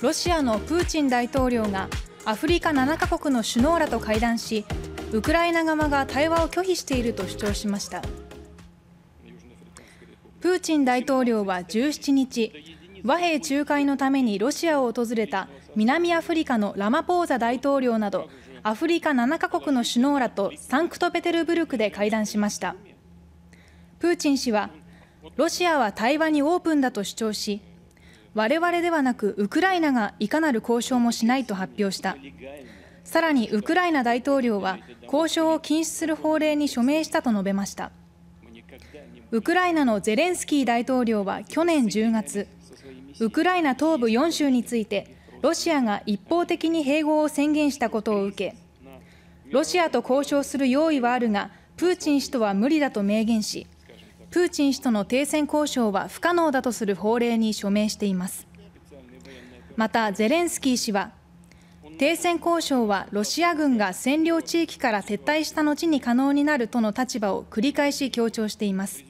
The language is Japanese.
ロシアのプーチン大統領がアフリカ7カ国の首脳らと会談しウクライナ側が対話を拒否していると主張しましたプーチン大統領は17日和平仲介のためにロシアを訪れた南アフリカのラマポーザ大統領などアフリカ7カ国の首脳らとサンクトペテルブルクで会談しましたプーチン氏はロシアは対話にオープンだと主張し我々ではなくウクライナがいかなる交渉もしないと発表した。さらにウクライナ大統領は交渉を禁止する法令に署名したと述べました。ウクライナのゼレンスキー大統領は去年10月、ウクライナ東部4州について、ロシアが一方的に併合を宣言したことを受け、ロシアと交渉する用意はあるが、プーチン氏とは無理だと明言し、プーチン氏との停戦交渉は不可能だとする法令に署名していますまたゼレンスキー氏は停戦交渉はロシア軍が占領地域から撤退した後に可能になるとの立場を繰り返し強調しています